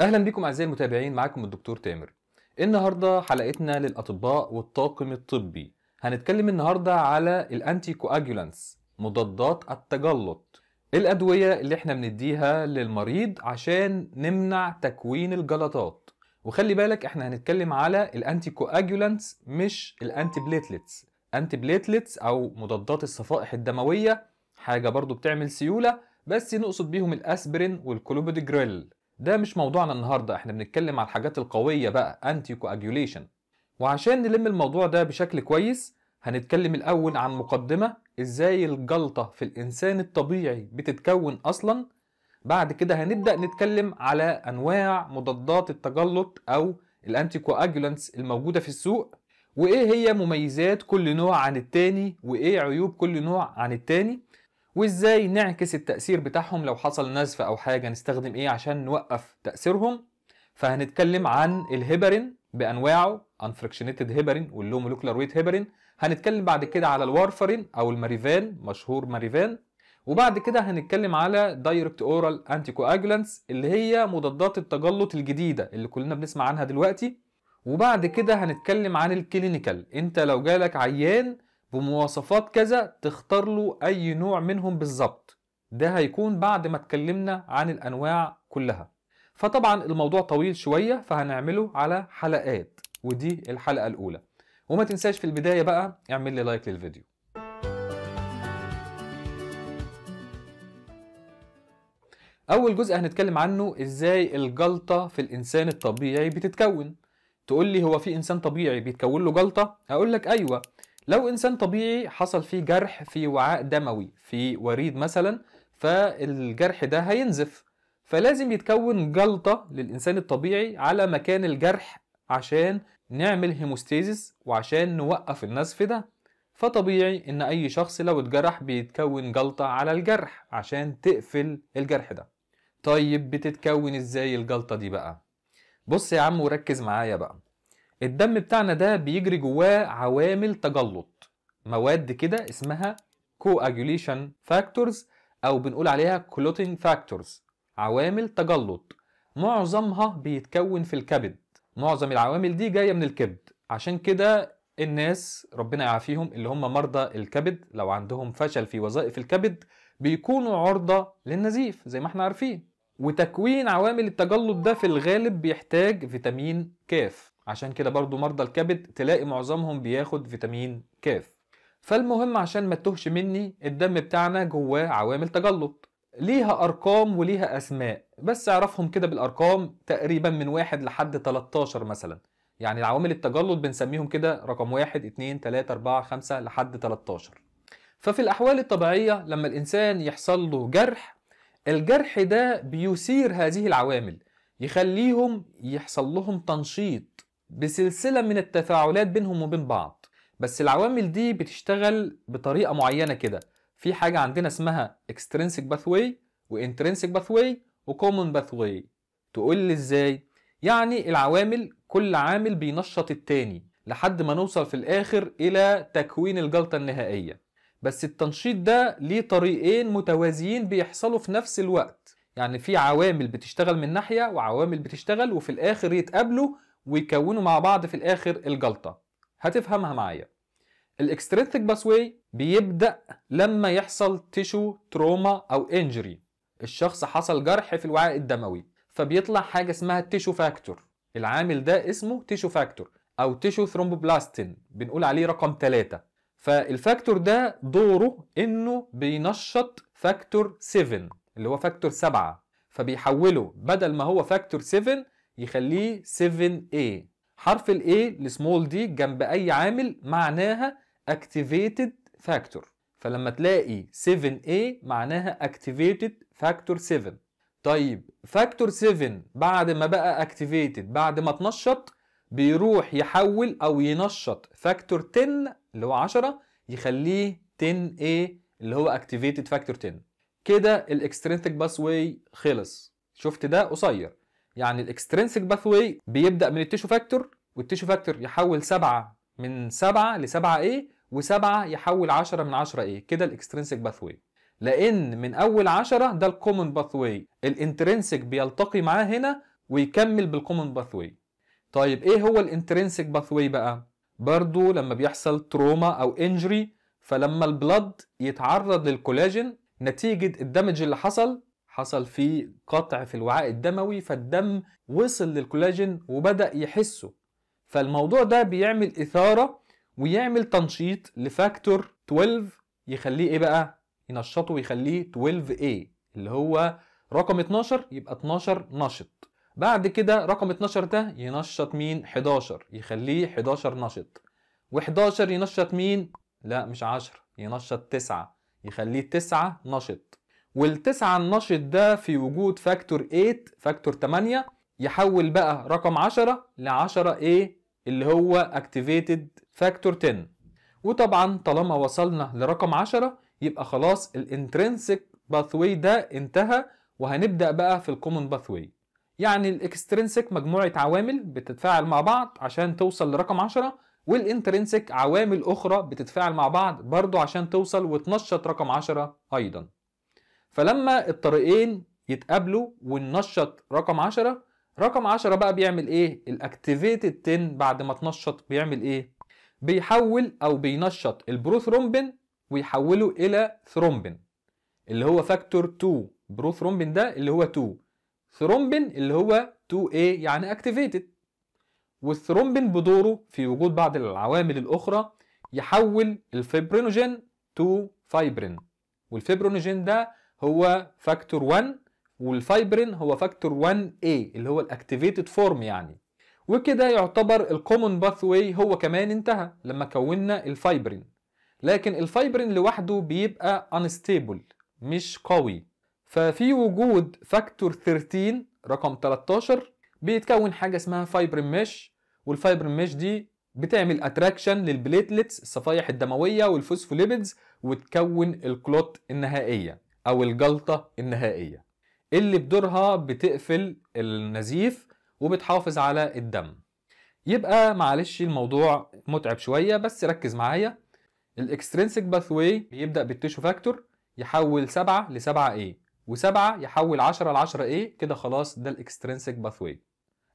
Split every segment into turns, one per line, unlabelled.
اهلا بكم اعزائي المتابعين معاكم الدكتور تامر النهارده حلقتنا للاطباء والطاقم الطبي هنتكلم النهارده على الانتي كواجولانس مضادات التجلط الادويه اللي احنا بنديها للمريض عشان نمنع تكوين الجلطات وخلي بالك احنا هنتكلم على الانتي كواجولانس مش الانتي بليتلتس انتي بليتلتس او مضادات الصفائح الدمويه حاجه برضو بتعمل سيوله بس نقصد بيهم الاسبرين والكلوبيدجريل ده مش موضوعنا النهارده احنا بنتكلم على الحاجات القويه بقى انتي كواجيوليشن وعشان نلم الموضوع ده بشكل كويس هنتكلم الاول عن مقدمه ازاي الجلطه في الانسان الطبيعي بتتكون اصلا بعد كده هنبدا نتكلم على انواع مضادات التجلط او الانتي كواجولانس الموجوده في السوق وايه هي مميزات كل نوع عن التاني وايه عيوب كل نوع عن التاني وازاي نعكس التأثير بتاعهم لو حصل نزف او حاجة نستخدم ايه عشان نوقف تأثيرهم فهنتكلم عن الهيبرين بانواعه unfractionated هيبرين واللو مولكولار ويت هيبرين هنتكلم بعد كده على الوارفرين او الماريفان مشهور ماريفان وبعد كده هنتكلم على دايركت اورال انتي اللي هي مضادات التجلط الجديده اللي كلنا بنسمع عنها دلوقتي وبعد كده هنتكلم عن الكلينيكال انت لو جالك عيان بمواصفات كذا تختار له اي نوع منهم بالظبط ده هيكون بعد ما اتكلمنا عن الانواع كلها فطبعا الموضوع طويل شويه فهنعمله على حلقات ودي الحلقه الاولى وما تنساش في البدايه بقى اعمل لي لايك للفيديو اول جزء هنتكلم عنه ازاي الجلطه في الانسان الطبيعي بتتكون تقول لي هو في انسان طبيعي بيتكون له جلطه هقول لك ايوه لو انسان طبيعي حصل فيه جرح في وعاء دموي في وريد مثلا فالجرح ده هينزف فلازم يتكون جلطة للإنسان الطبيعي على مكان الجرح عشان نعمل هيموستيزيس وعشان نوقف النزف ده فطبيعي إن أي شخص لو اتجرح بيتكون جلطة على الجرح عشان تقفل الجرح ده طيب بتتكون إزاي الجلطة دي بقى؟ بص يا عم وركز معايا بقى الدم بتاعنا ده بيجري جواه عوامل تجلط مواد كده اسمها coagulation factors او بنقول عليها clotting factors عوامل تجلط معظمها بيتكون في الكبد معظم العوامل دي جايه من الكبد عشان كده الناس ربنا يعافيهم اللي هم مرضى الكبد لو عندهم فشل في وظائف الكبد بيكونوا عرضه للنزيف زي ما احنا عارفين وتكوين عوامل التجلط ده في الغالب بيحتاج فيتامين كاف عشان كده برضو مرضى الكبد تلاقي معظمهم بياخد فيتامين كاف فالمهم عشان ما تتوهش مني الدم بتاعنا جواه عوامل تجلط ليها ارقام وليها اسماء بس اعرفهم كده بالارقام تقريبا من واحد لحد 13 مثلا يعني العوامل التجلط بنسميهم كده رقم واحد اتنين تلاتة اربعة خمسة لحد 13 ففي الاحوال الطبيعية لما الانسان يحصل له جرح الجرح ده بيثير هذه العوامل يخليهم يحصل لهم تنشيط بسلسلة من التفاعلات بينهم وبين بعض بس العوامل دي بتشتغل بطريقة معينة كده في حاجة عندنا اسمها extrinsic pathway intrinsic pathway common pathway تقول لي ازاي؟ يعني العوامل كل عامل بينشط التاني لحد ما نوصل في الآخر إلى تكوين الجلطة النهائية بس التنشيط ده ليه طريقين متوازيين بيحصلوا في نفس الوقت يعني في عوامل بتشتغل من ناحية وعوامل بتشتغل وفي الآخر يتقابلوا ويكونوا مع بعض في الاخر الجلطه هتفهمها معايا الاكسترينسك باسوي بيبدا لما يحصل تيشو تروما او انجري الشخص حصل جرح في الوعاء الدموي فبيطلع حاجه اسمها التيشو فاكتور العامل ده اسمه تيشو فاكتور او تيشو ثرومبوبلاستين بنقول عليه رقم 3 فالفاكتور ده دوره انه بينشط فاكتور 7 اللي هو فاكتور 7 فبيحوله بدل ما هو فاكتور 7 يخليه 7A حرف الـ A السمول دي جنب أي عامل معناها activated factor فلما تلاقي 7A معناها activated factor 7 طيب factor 7 بعد ما بقى activated بعد ما اتنشط بيروح يحول أو ينشط factor 10 اللي هو 10 يخليه 10A اللي هو activated factor 10 كده الاكسترينتك باس واي خلص شفت ده قصير يعني الاكسترنسك واي بيبدا من التيشو فاكتور والتيشو فاكتور يحول 7 من 7 ل 7 اي و7 يحول 10 من 10 اي كده الاكسترنسك واي لان من اول 10 ده الكومن باث واي الانترنسك بيلتقي معاه هنا ويكمل بالكومن باث واي طيب ايه هو الانترنسك واي بقى برضو لما بيحصل تروما او انجري فلما البلد يتعرض للكولاجين نتيجة الدمج اللي حصل حصل فيه قطع في الوعاء الدموي فالدم وصل للكولاجين وبدأ يحسه فالموضوع ده بيعمل إثارة ويعمل تنشيط لفاكتور 12 يخليه إيه بقى؟ ينشطه ويخليه 12A اللي هو رقم 12 يبقى 12 نشط بعد كده رقم 12 ده ينشط مين 11 يخليه 11 نشط و11 ينشط مين لا مش 10 ينشط 9 يخليه 9 نشط والتسعة النشط ده في وجود فاكتور 8 فاكتور 8 يحول بقى رقم 10 ل 10 A اللي هو activated فاكتور 10 وطبعا طالما وصلنا لرقم 10 يبقى خلاص الانترنسك باثوي ده انتهى وهنبدأ بقى في الكومن باثوي يعني الاكسترنسك مجموعة عوامل بتتفاعل مع بعض عشان توصل لرقم 10 والانترنسك عوامل أخرى بتتفاعل مع بعض برضو عشان توصل وتنشط رقم 10 أيضا فلما الطريقين يتقابلوا وننشط رقم 10 رقم 10 بقى بيعمل ايه الاكتيفيتد 10 بعد ما تنشط بيعمل ايه بيحول او بينشط البروثرومبين ويحوله الى ثرومبين اللي هو فاكتور 2 بروثرومبين ده اللي هو 2 ثرومبين اللي هو 2A إيه؟ يعني اكتيفيتد والثرومبين بدوره في وجود بعض العوامل الاخرى يحول الفيبرينوجين تو فايبرين والفيبرينوجين ده هو فاكتور 1 والفايبرين هو فاكتور 1 A اللي هو الاكتيفيتد فورم يعني وكده يعتبر الكومون واي هو كمان انتهى لما كونا الفايبرين لكن الفايبرين لوحده بيبقى انستيبل مش قوي ففي وجود فاكتور 13 رقم 13 بيتكون حاجه اسمها فايبرين ميش والفايبرين ميش دي بتعمل اتراكشن للبليتلتس الصفائح الدمويه والفوسفوليبيدز وتكون الكلوت النهائيه او الجلطه النهائيه اللي بدورها بتقفل النزيف وبتحافظ على الدم يبقى معلش الموضوع متعب شويه بس ركز معايا الاكسترنسك باثواي بيبدا بالتيشو فاكتور يحول 7 ل 7 ايه و7 يحول 10 ل 10 ايه كده خلاص ده الاكسترنسك باثواي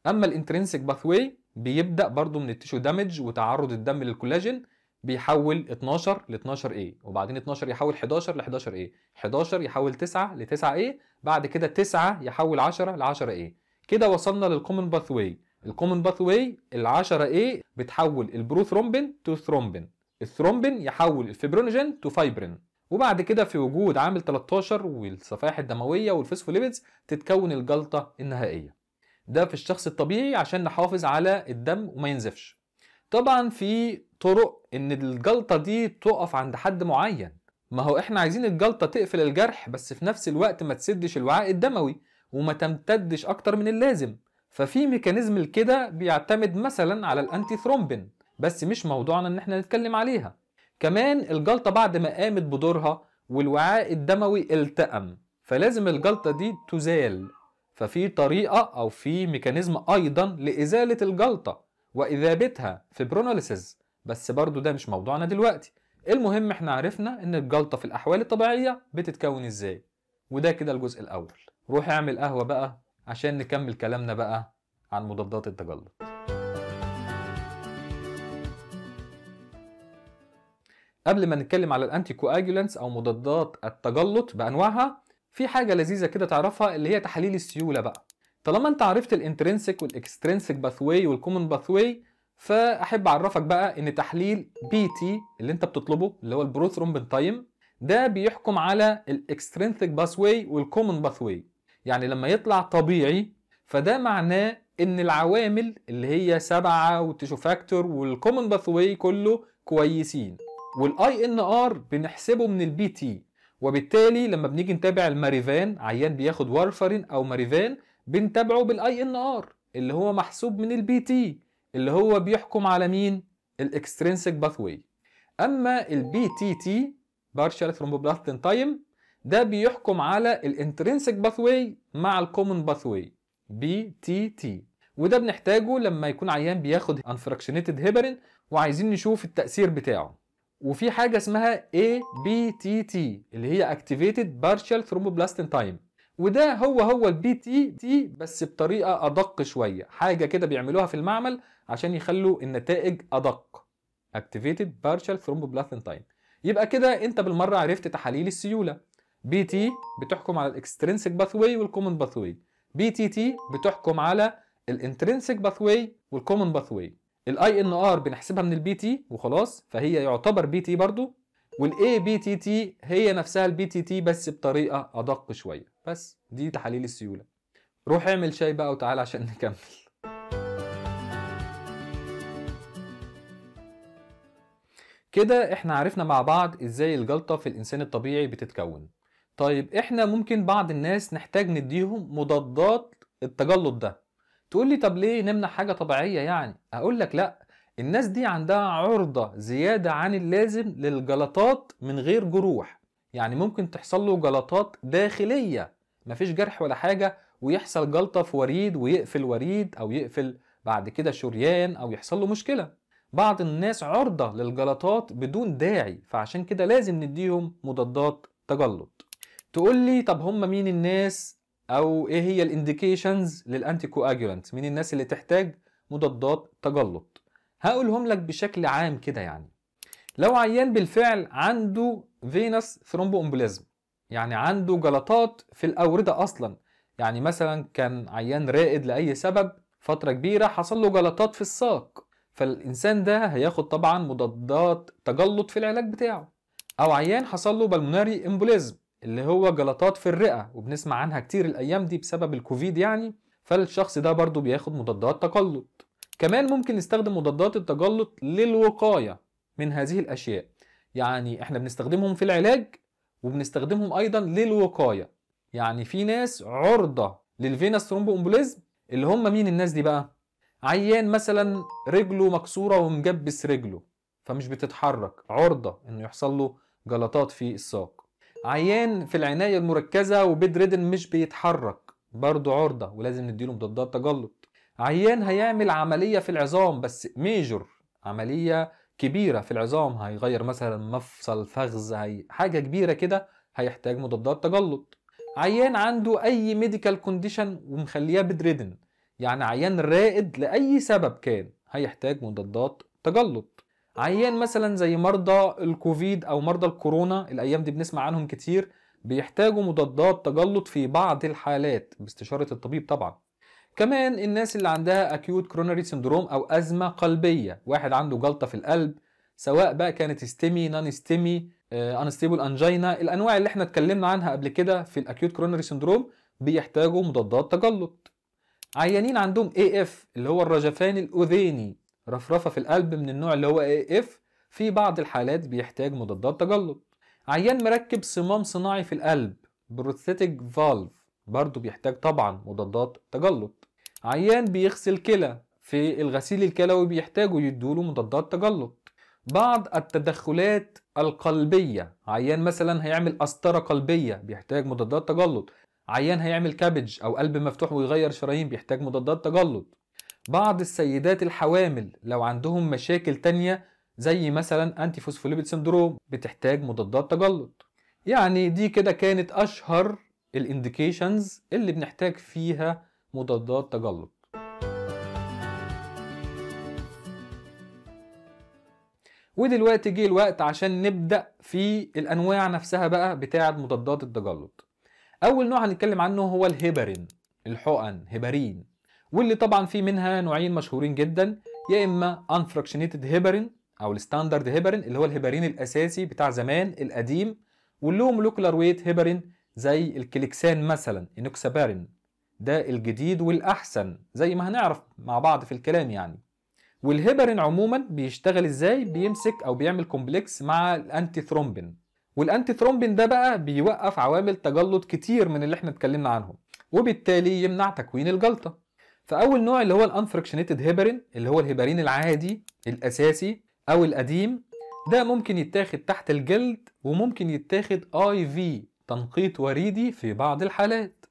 اما الانترنسك باثواي بيبدا برضو من التيشو دامج وتعرض الدم للكولاجين بيحول 12 ل 12 اي وبعدين 12 يحول 11 ل 11 اي 11 يحول 9 ل 9 اي بعد كده 9 يحول 10 ل 10 اي كده وصلنا للكومن باث واي الكومن باث واي ال 10 اي بتحول البروثرومبين تو ثرومبين الثرومبين يحول الفيبرونيجين تو فايبرين وبعد كده في وجود عامل 13 والصفائح الدمويه والفوسفوليبيدز تتكون الجلطه النهائيه ده في الشخص الطبيعي عشان نحافظ على الدم وما ينزفش طبعا في طرق ان الجلطه دي تقف عند حد معين ما هو احنا عايزين الجلطه تقفل الجرح بس في نفس الوقت ما تسدش الوعاء الدموي وما تمتدش اكتر من اللازم ففي ميكانيزم لكده بيعتمد مثلا على الانتي ثرومبين بس مش موضوعنا ان احنا نتكلم عليها كمان الجلطه بعد ما قامت بدورها والوعاء الدموي التئم فلازم الجلطه دي تزال ففي طريقه او في ميكانيزم ايضا لازاله الجلطه واذابتها في بروناليسز بس برضو ده مش موضوعنا دلوقتي المهم احنا عرفنا ان الجلطه في الاحوال الطبيعيه بتتكون ازاي وده كده الجزء الاول روح اعمل قهوه بقى عشان نكمل كلامنا بقى عن مضادات التجلط قبل ما نتكلم على الانتي كواجولانس او مضادات التجلط بانواعها في حاجه لذيذه كده تعرفها اللي هي تحاليل السيوله بقى طالما انت عرفت الانترنسك والاكسترنسك باثوي والكومن باثوي فاحب اعرفك بقى ان تحليل بي تي اللي انت بتطلبه اللي هو البروثرومبين تايم ده بيحكم على باث واي والكومن واي يعني لما يطلع طبيعي فده معناه ان العوامل اللي هي سبعة والتشو فاكتور والكومن واي كله كويسين والاي ان ار بنحسبه من البي تي وبالتالي لما بنيجي نتابع الماريفان عيان بياخد وارفرين او ماريفان بنتابعه بالاي ان ار اللي هو محسوب من البي تي اللي هو بيحكم على مين؟ الاكسترنسك باثوي اما البي تي تي بارشال ثرومبوبلاستين تايم ده بيحكم على الانترنسك باثوي مع الكومن باثوي بي تي تي وده بنحتاجه لما يكون عيان بياخد انفراكشنيتد هيبرين وعايزين نشوف التاثير بتاعه وفي حاجه اسمها بي تي تي اللي هي اكتيفيتد بارشال Thromboblastin تايم وده هو هو البي تي تي بس بطريقه ادق شويه حاجه كده بيعملوها في المعمل عشان يخلوا النتائج ادق activated partial thromboplastin time يبقى كده انت بالمره عرفت تحاليل السيوله بي تي بتحكم على الاكسترنسك باثوي والكومن باثوي بي تي تي بتحكم على الانترنسك باثوي والكومن باثوي الاي ان ار بنحسبها من البي تي وخلاص فهي يعتبر بي تي برضو والاي بي تي تي هي نفسها البي تي تي بس بطريقه ادق شويه بس دي تحاليل السيوله روح اعمل شاي بقى وتعالى عشان نكمل كده احنا عرفنا مع بعض ازاي الجلطة في الانسان الطبيعي بتتكون طيب احنا ممكن بعض الناس نحتاج نديهم مضادات التجلط ده تقول لي طب ليه نمنع حاجة طبيعية يعني اقول لك لا الناس دي عندها عرضة زيادة عن اللازم للجلطات من غير جروح يعني ممكن تحصل له جلطات داخلية مفيش جرح ولا حاجة ويحصل جلطة في وريد ويقفل وريد أو يقفل بعد كده شريان أو يحصل له مشكلة بعض الناس عرضة للجلطات بدون داعي فعشان كده لازم نديهم مضادات تجلط تقول لي طب هم مين الناس او ايه هي الانديكيشنز للانتي كواجولانت مين الناس اللي تحتاج مضادات تجلط هقولهم لك بشكل عام كده يعني لو عيان بالفعل عنده فينس ثرومبو امبوليزم يعني عنده جلطات في الاورده اصلا يعني مثلا كان عيان رائد لاي سبب فتره كبيره حصل له جلطات في الساق فالإنسان ده هياخد طبعا مضادات تجلط في العلاج بتاعه أو عيان حصل له بالموناري امبوليزم اللي هو جلطات في الرئة وبنسمع عنها كتير الأيام دي بسبب الكوفيد يعني فالشخص ده برضه بياخد مضادات تجلط كمان ممكن نستخدم مضادات التجلط للوقاية من هذه الأشياء يعني احنا بنستخدمهم في العلاج وبنستخدمهم أيضا للوقاية يعني في ناس عرضة للفينس ترومبو امبوليزم اللي هم مين الناس دي بقى؟ عيان مثلا رجله مكسوره ومجبس رجله فمش بتتحرك عرضه انه يحصل له جلطات في الساق عيان في العنايه المركزه وبيد ريدن مش بيتحرك برضه عرضه ولازم نديله مضادات تجلط عيان هيعمل عمليه في العظام بس ميجور عمليه كبيره في العظام هيغير مثلا مفصل فخذ هي حاجه كبيره كده هيحتاج مضادات تجلط عيان عنده اي ميديكال كونديشن ومخليه بدريدن يعني عيان رائد لأي سبب كان هيحتاج مضادات تجلط عيان مثلا زي مرضى الكوفيد أو مرضى الكورونا الأيام دي بنسمع عنهم كتير بيحتاجوا مضادات تجلط في بعض الحالات باستشارة الطبيب طبعا كمان الناس اللي عندها أكيوت كروناري سندروم أو أزمة قلبية واحد عنده جلطة في القلب سواء بقى كانت استيمي نان استيمي انستيبل انجينا الانواع اللي احنا اتكلمنا عنها قبل كده في الاكيوت كرونري سندروم بيحتاجوا مضادات تجلط عيانين عندهم اي اف اللي هو الرجفان الاذيني رفرفه في القلب من النوع اللي هو اي اف في بعض الحالات بيحتاج مضادات تجلط عيان مركب صمام صناعي في القلب بروستاتيك فالف برضه بيحتاج طبعا مضادات تجلط عيان بيغسل كلى في الغسيل الكلوي بيحتاجوا يدوله مضادات تجلط بعض التدخلات القلبية عيان مثلا هيعمل قسطرة قلبية بيحتاج مضادات تجلط عيان هيعمل كابج او قلب مفتوح ويغير شرايين بيحتاج مضادات تجلط بعض السيدات الحوامل لو عندهم مشاكل تانية زي مثلا انتي فوسفوليبيد سندروم بتحتاج مضادات تجلط يعني دي كده كانت اشهر الانديكيشنز اللي بنحتاج فيها مضادات تجلط ودلوقتي جه الوقت عشان نبدأ في الأنواع نفسها بقى بتاعة مضادات التجلط اول نوع هنتكلم عنه هو الهبرين الحقن هبرين واللي طبعا في منها نوعين مشهورين جدا يا اما انفراكشنيتد هيبرين او الستاندرد هيبرين اللي هو الهبرين الاساسي بتاع زمان القديم واللي هو مولوكولار ويت هيبرين زي الكليكسان مثلا انوكسابارين ده الجديد والاحسن زي ما هنعرف مع بعض في الكلام يعني والهيبرين عموما بيشتغل ازاي بيمسك او بيعمل كومبلكس مع الانتي ثرومبين والانتي ثرومبين ده بقى بيوقف عوامل تجلط كتير من اللي احنا اتكلمنا عنهم وبالتالي يمنع تكوين الجلطه فاول نوع اللي هو الانفركشنيتد هيبرين اللي هو الهيبرين العادي الاساسي او القديم ده ممكن يتاخد تحت الجلد وممكن يتاخد اي في تنقيط وريدي في بعض الحالات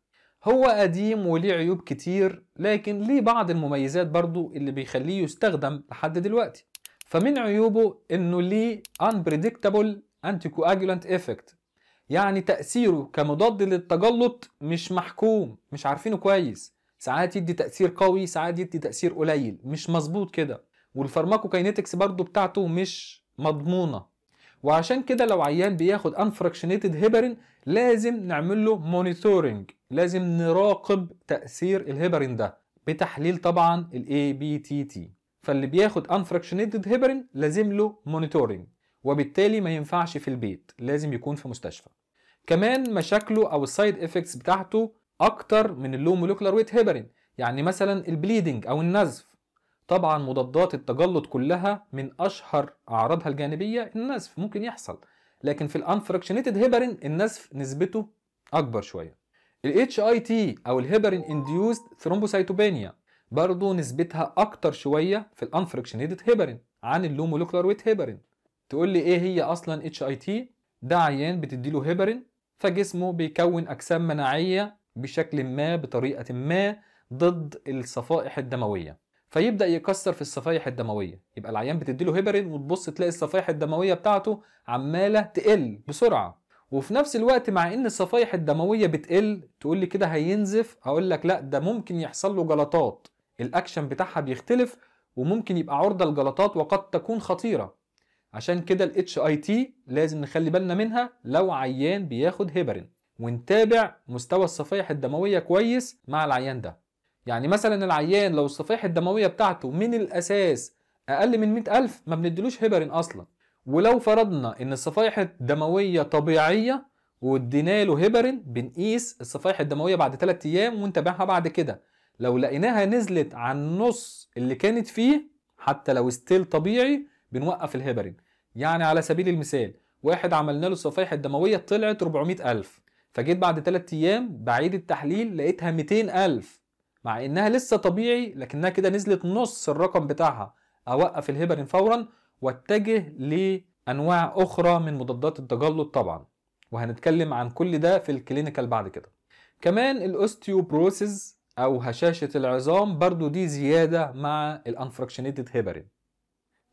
هو قديم وليه عيوب كتير لكن ليه بعض المميزات برضو اللي بيخليه يستخدم لحد دلوقتي فمن عيوبه انه ليه unpredictable كواجولانت افكت يعني تأثيره كمضاد للتجلط مش محكوم مش عارفينه كويس ساعات يدي تأثير قوي ساعات يدي تأثير قليل مش مظبوط كده والفارماكوكاينيتكس برضو بتاعته مش مضمونة وعشان كده لو عيان بياخد انفراكشنيتد هيبرين لازم نعمل له مونيتورنج لازم نراقب تأثير الهيبرين ده بتحليل طبعا الاي بي تي تي فاللي بياخد انفراكشنيتد هيبرين لازم له مونيتورنج وبالتالي ما ينفعش في البيت لازم يكون في مستشفى كمان مشاكله او السايد افكتس بتاعته اكتر من اللو مولوكولار ويت هيبرين يعني مثلا البليدنج او النزف طبعا مضادات التجلط كلها من اشهر اعراضها الجانبيه النزف ممكن يحصل لكن في الانفراكشنيتد هيبرين النزف نسبته اكبر شويه الاتش اي تي او الهيبرين انديوست ثرومبوسايتوبينيا برضه نسبتها اكتر شويه في الانفراكشنيتد هيبرين عن اللو مولوكولار ويت هيبرين تقول لي ايه هي اصلا اتش اي تي ده عيان بتدي له هيبرين فجسمه بيكون اجسام مناعيه بشكل ما بطريقه ما ضد الصفائح الدمويه فيبدا يكسر في الصفائح الدمويه يبقى العيان بتدي له هيبرين وتبص تلاقي الصفائح الدمويه بتاعته عماله تقل بسرعه وفي نفس الوقت مع ان الصفائح الدمويه بتقل تقول لي كده هينزف اقول لك لا ده ممكن يحصل له جلطات الاكشن بتاعها بيختلف وممكن يبقى عرضه لجلطات وقد تكون خطيره عشان كده الاتش اي تي لازم نخلي بالنا منها لو عيان بياخد هيبرين ونتابع مستوى الصفائح الدمويه كويس مع العيان ده يعني مثلا العيان لو الصفائح الدمويه بتاعته من الاساس اقل من 100000 ما بندلوش هيبرين اصلا ولو فرضنا ان الصفائح الدمويه طبيعيه وادينا له هيبرين بنقيس الصفائح الدمويه بعد 3 ايام ونتابعها بعد كده لو لقيناها نزلت عن نص اللي كانت فيه حتى لو ستيل طبيعي بنوقف الهيبرين يعني على سبيل المثال واحد عملنا له الصفائح الدمويه طلعت 400000 فجيت بعد 3 ايام بعيد التحليل لقيتها 200000 مع انها لسه طبيعي لكنها كده نزلت نص الرقم بتاعها اوقف الهيبرين فورا واتجه لانواع اخرى من مضادات التجلط طبعا وهنتكلم عن كل ده في الكلينيكال بعد كده كمان الاوستيوبروسيس او هشاشه العظام برضو دي زياده مع الانفراكشنيتد هيبرين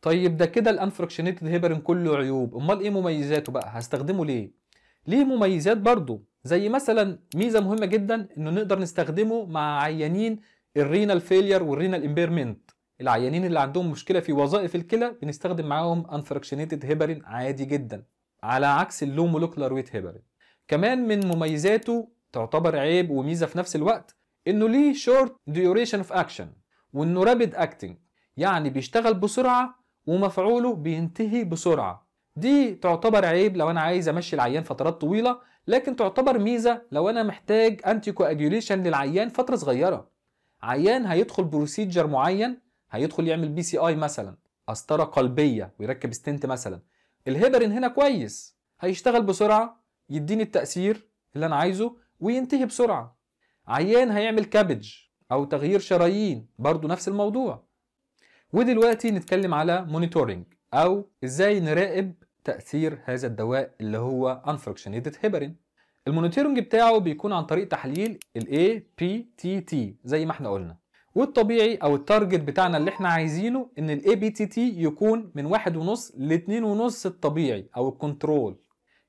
طيب ده كده الانفركشنيتد هيبرين كله عيوب امال ايه مميزاته بقى هستخدمه ليه ليه مميزات برضه زي مثلا ميزه مهمه جدا انه نقدر نستخدمه مع عيانين الرينال فيلير والرينال امبيرمنت العيانين اللي عندهم مشكله في وظائف الكلى بنستخدم معاهم انفركشنيتد هيبرين عادي جدا على عكس اللو مولكولار ويت هيبرين كمان من مميزاته تعتبر عيب وميزه في نفس الوقت انه ليه شورت ديوريشن اوف اكشن وانه رابيد اكتنج يعني بيشتغل بسرعه ومفعوله بينتهي بسرعة دي تعتبر عيب لو انا عايز امشي العيان فترات طويلة لكن تعتبر ميزة لو انا محتاج انتي كواجيوليشن للعيان فترة صغيرة عيان هيدخل بروسيجر معين هيدخل يعمل بي سي اي مثلا قسطرة قلبية ويركب ستنت مثلا الهيبرين هنا كويس هيشتغل بسرعة يديني التأثير اللي انا عايزه وينتهي بسرعة عيان هيعمل كابج او تغيير شرايين برضو نفس الموضوع ودلوقتي نتكلم على مونيتورنج او ازاي نراقب تاثير هذا الدواء اللي هو انفراكشنيتد هيبرين المونيتورنج بتاعه بيكون عن طريق تحليل الاي بي تي تي زي ما احنا قلنا والطبيعي او التارجت بتاعنا اللي احنا عايزينه ان الاي بي تي تي يكون من واحد ونص لاتنين ونص الطبيعي او الكنترول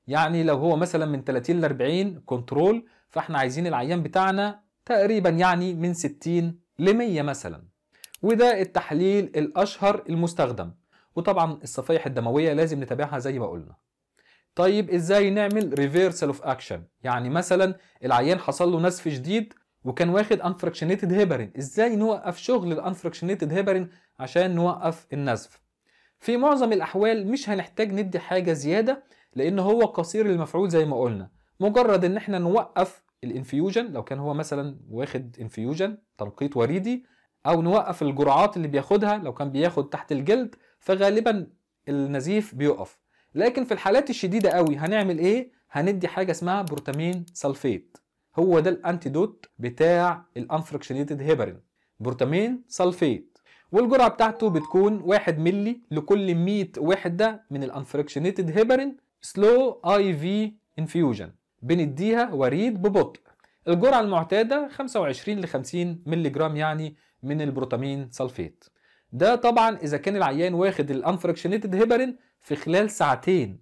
يعني لو هو مثلا من 30 ل 40 كنترول فاحنا عايزين العيان بتاعنا تقريبا يعني من 60 ل 100 مثلا وده التحليل الأشهر المستخدم وطبعا الصفائح الدموية لازم نتابعها زي ما قلنا طيب ازاي نعمل ريفيرسال اوف اكشن يعني مثلا العيان حصل له نزف شديد وكان واخد unfractionated heparin ازاي نوقف شغل unfractionated heparin عشان نوقف النزف في معظم الاحوال مش هنحتاج ندي حاجه زياده لان هو قصير المفعول زي ما قلنا مجرد ان احنا نوقف الانفيوجن لو كان هو مثلا واخد انفيوجن تنقيط وريدي او نوقف الجرعات اللي بياخدها لو كان بياخد تحت الجلد فغالبا النزيف بيقف لكن في الحالات الشديده قوي هنعمل ايه هندي حاجه اسمها بروتامين سلفيت هو ده الانتيدوت بتاع الانفركشنيتد هيبرين بروتامين سلفيت والجرعه بتاعته بتكون 1 ملي لكل 100 وحده من الانفركشنيتد هيبرين سلو اي في انفيوجن بنديها وريد ببطء الجرعه المعتاده 25 ل 50 ملي جرام يعني من البروتامين سلفيت ده طبعا اذا كان العيان واخد الانفراكشنيتد هيبرين في خلال ساعتين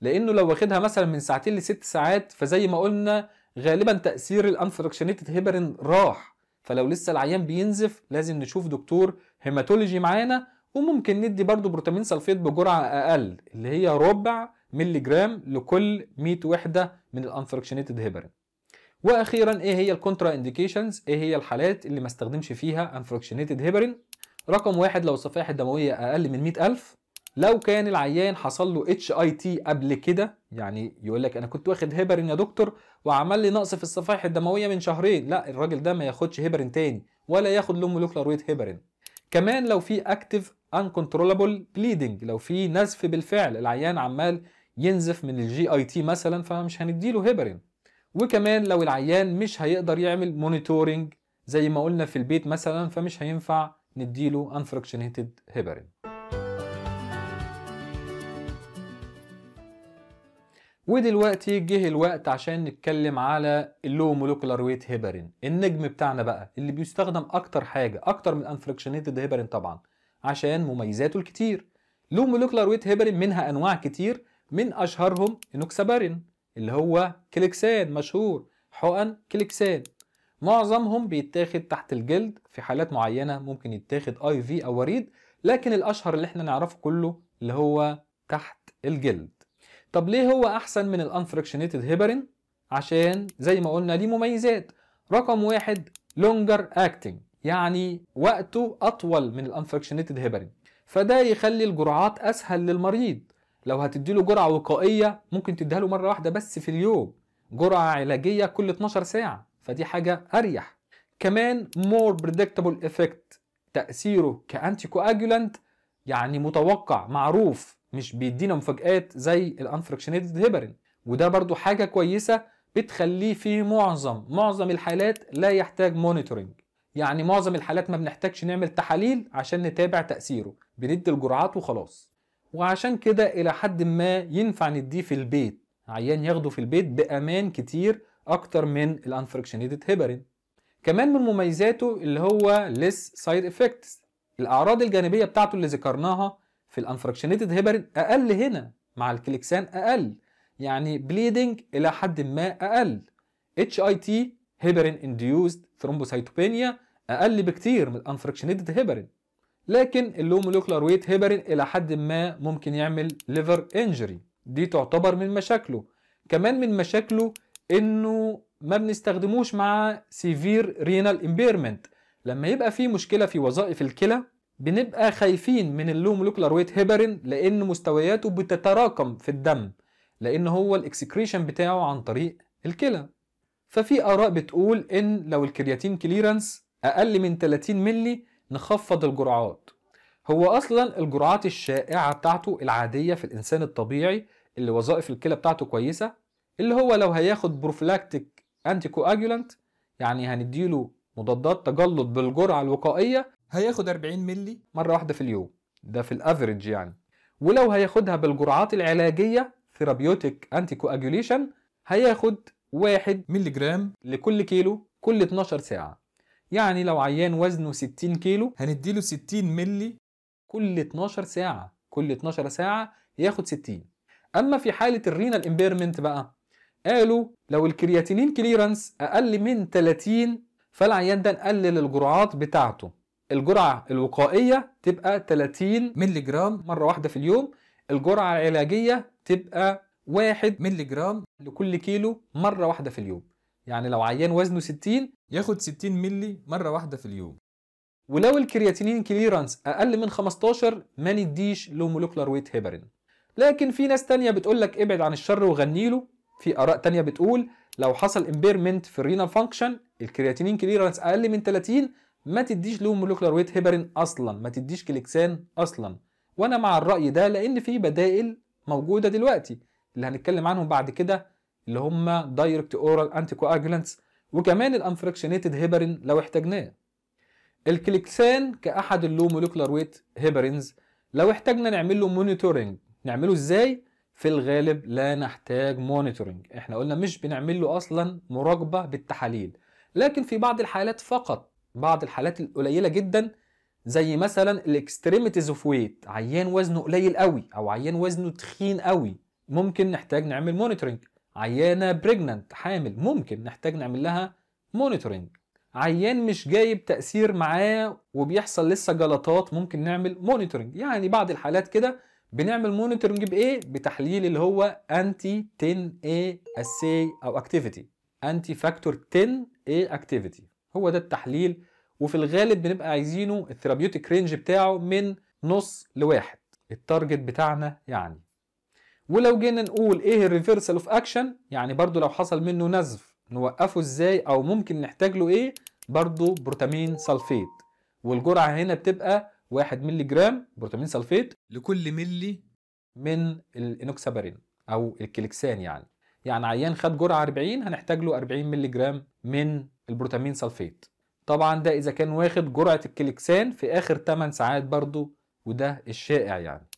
لانه لو واخدها مثلا من ساعتين لست ساعات فزي ما قلنا غالبا تاثير الانفراكشنيتد هيبرين راح فلو لسه العيان بينزف لازم نشوف دكتور هيماتولوجي معانا وممكن ندي برضو بروتامين سلفيت بجرعه اقل اللي هي ربع ملي جرام لكل 100 وحده من الانفراكشنيتد هيبرين واخيرا ايه هي الكونترا انديكيشنز ايه هي الحالات اللي ما استخدمش فيها انفراكشنيتد هيبرين رقم واحد لو الصفائح الدمويه اقل من 100000 لو كان العيان حصل له اتش اي تي قبل كده يعني يقول لك انا كنت واخد هيبرين يا دكتور وعمل لي نقص في الصفائح الدمويه من شهرين لا الراجل ده ما ياخدش هيبرين تاني ولا ياخد له مولوكلر ويت هيبرين كمان لو في اكتف انكنترولابل بليدنج لو في نزف بالفعل العيان عمال ينزف من الجي اي تي مثلا فمش هنديله هيبرين وكمان لو العيان مش هيقدر يعمل مونيتورنج زي ما قلنا في البيت مثلا فمش هينفع نديله انفركشنيتد هيبرين ودلوقتي جه الوقت عشان نتكلم على اللو مولوكولار ويت هيبرين النجم بتاعنا بقى اللي بيستخدم اكتر حاجه اكتر من انفركشنيتد هيبرين طبعا عشان مميزاته الكتير لو مولوكولار ويت هيبرين منها انواع كتير من اشهرهم انوكسابارين اللي هو كليكسان مشهور حقن كليكسان معظمهم بيتاخد تحت الجلد في حالات معينة ممكن يتاخد اي في او وريد لكن الاشهر اللي احنا نعرفه كله اللي هو تحت الجلد طب ليه هو احسن من الانفراكشنيتد هيبرين عشان زي ما قلنا ليه مميزات رقم واحد لونجر اكتنج يعني وقته اطول من الانفراكشنيتد هيبرين فده يخلي الجرعات اسهل للمريض لو هتديله جرعه وقائيه ممكن تديها له مره واحده بس في اليوم جرعه علاجيه كل 12 ساعه فدي حاجه اريح كمان مور بريدكتابل افكت تاثيره كانتي كواجولانت يعني متوقع معروف مش بيدينا مفاجآت زي الانفركشنيتد هيبرين وده برضو حاجة كويسة بتخليه في معظم معظم الحالات لا يحتاج مونيتورنج يعني معظم الحالات ما بنحتاجش نعمل تحاليل عشان نتابع تأثيره بندي الجرعات وخلاص وعشان كده الى حد ما ينفع نديه في البيت عيان ياخده في البيت بامان كتير اكتر من الانفركشنيتد هيبرين كمان من مميزاته اللي هو ليس سايد افكتس الاعراض الجانبيه بتاعته اللي ذكرناها في الانفركشنيتد هيبرين اقل هنا مع الكليكسان اقل يعني بليدنج الى حد ما اقل اتش اي تي هيبرين انديوزد ثرومبوسايتوبينيا اقل بكتير من الانفركشنيتد هيبرين لكن اللو مولوكلر ويت هيبرين الى حد ما ممكن يعمل ليفر انجري دي تعتبر من مشاكله كمان من مشاكله انه ما بنستخدموش مع سيفير رينال امبيرمنت لما يبقى في مشكله في وظائف الكلى بنبقى خايفين من اللو مولوكلر ويت هيبرين لان مستوياته بتتراكم في الدم لان هو الاكسكريشن بتاعه عن طريق الكلى ففي اراء بتقول ان لو الكرياتين كليرنس اقل من 30 مللي نخفض الجرعات هو اصلا الجرعات الشائعه بتاعته العاديه في الانسان الطبيعي اللي وظائف الكلى بتاعته كويسه اللي هو لو هياخد بروفلاكتيك انتي كواجولانت يعني هنديله مضادات تجلط بالجرعه الوقائيه هياخد 40 مللي مره واحده في اليوم ده في الافريج يعني ولو هياخدها بالجرعات العلاجيه ثيرابيوتيك انتي كواجوليشن هياخد 1 مللي جرام لكل كيلو كل 12 ساعه يعني لو عيان وزنه 60 كيلو هنديله 60 ملي كل 12 ساعة كل 12 ساعة ياخد 60 أما في حالة الرينال امبيرمنت بقى قالوا لو الكرياتينين كليرنس أقل من 30 فالعيان ده نقلل الجرعات بتاعته الجرعة الوقائية تبقى 30 ملي جرام مرة واحدة في اليوم الجرعة العلاجية تبقى 1 ملي جرام لكل كيلو مرة واحدة في اليوم يعني لو عيان وزنه 60 ياخد 60 مللي مرة واحدة في اليوم ولو الكرياتينين كليرانس أقل من 15 ما نديش له مولكولار ويت هيبرين لكن في ناس تانية بتقول لك ابعد عن الشر وغني له في آراء تانية بتقول لو حصل امبيرمنت في الرينال فانكشن الكرياتينين كليرانس أقل من 30 ما تديش له مولكولار ويت هيبرين أصلا ما تديش كليكسان أصلا وأنا مع الرأي ده لأن في بدائل موجودة دلوقتي اللي هنتكلم عنهم بعد كده اللي هم دايركت اورال انتي كواجلانتس وكمان الانفراكشنيتد هيبرين لو احتاجناه الكليكسان كاحد اللو موليكولار ويت هيبرينز لو احتاجنا نعمل له مونيتورنج نعمله ازاي في الغالب لا نحتاج مونيتورنج احنا قلنا مش بنعمل له اصلا مراقبه بالتحاليل لكن في بعض الحالات فقط بعض الحالات القليله جدا زي مثلا الاكستريميتيز اوف ويت عيان وزنه قليل قوي او عيان وزنه تخين قوي ممكن نحتاج نعمل مونيتورنج عيانه بريجننت حامل ممكن نحتاج نعمل لها مونيتورنج عيان مش جايب تاثير معاه وبيحصل لسه جلطات ممكن نعمل مونيتورنج يعني بعض الحالات كده بنعمل مونيتورنج بايه بتحليل اللي هو انتي 10 اي اسي او اكتيفيتي انتي فاكتور 10 اي اكتيفيتي هو ده التحليل وفي الغالب بنبقى عايزينه الثيرابيوتيك رينج بتاعه من نص لواحد التارجت بتاعنا يعني ولو جينا نقول ايه الريفرسال اوف اكشن يعني برضو لو حصل منه نزف نوقفه ازاي او ممكن نحتاج له ايه برضو بروتامين سلفيت والجرعه هنا بتبقى 1 مللي جرام بروتامين سلفيت لكل ملي من الانوكسابارين او الكليكسان يعني يعني عيان خد جرعه 40 هنحتاج له 40 مللي جرام من البروتامين سلفيت طبعا ده اذا كان واخد جرعه الكليكسان في اخر 8 ساعات برضو وده الشائع يعني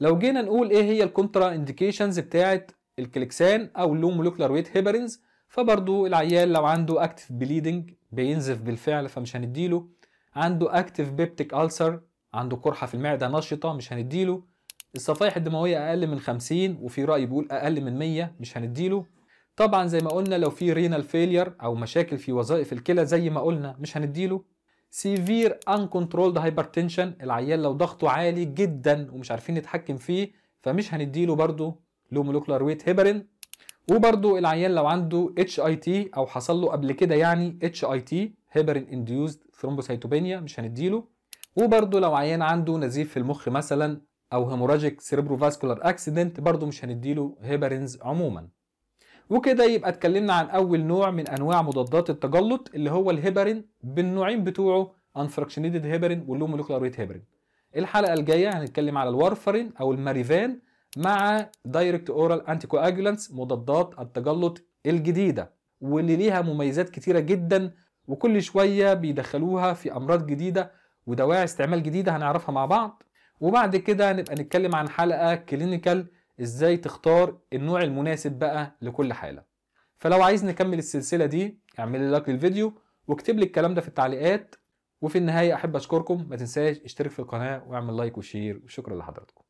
لو جينا نقول ايه هي الكونترا انديكيشنز بتاعه الكليكسان او اللو مولوكلر ويت هيبرينز فبرضو العيال لو عنده اكتف بليدنج بينزف بالفعل فمش هنديله عنده اكتف بيبتيك ألسر عنده قرحه في المعده نشطه مش هنديله الصفائح الدمويه اقل من 50 وفي راي بيقول اقل من 100 مش هنديله طبعا زي ما قلنا لو في رينال فيلير او مشاكل في وظائف الكلى زي ما قلنا مش هنديله سيفير uncontrolled هايبرتنشن العيال لو ضغطه عالي جدا ومش عارفين نتحكم فيه فمش هنديله برضو لو molecular ويت هيبرين وبرضو العيان لو عنده اتش اي تي او حصل له قبل كده يعني اتش اي تي هيبرين ثرومبوسايتوبينيا مش هنديله وبرضو لو عيان عنده نزيف في المخ مثلا او هيموراجيك cerebrovascular accident اكسيدنت برضو مش هنديله هيبرينز عموما وكده يبقى اتكلمنا عن اول نوع من انواع مضادات التجلط اللي هو الهيبرين بالنوعين بتوعه انفراكشنيتد هيبرين واللو مولكيولار ويت هيبرين الحلقه الجايه هنتكلم على الوارفرين او الماريفان مع دايركت اورال انتي كواجولانتس مضادات التجلط الجديده واللي ليها مميزات كتيره جدا وكل شويه بيدخلوها في امراض جديده ودواعي استعمال جديده هنعرفها مع بعض وبعد كده هنبقى نتكلم عن حلقه كلينيكال ازاي تختار النوع المناسب بقى لكل حالة فلو عايز نكمل السلسلة دي اعمل لك للفيديو واكتب لي الكلام ده في التعليقات وفي النهاية احب اشكركم ما تنساش اشترك في القناة واعمل لايك وشير وشكرا لحضراتكم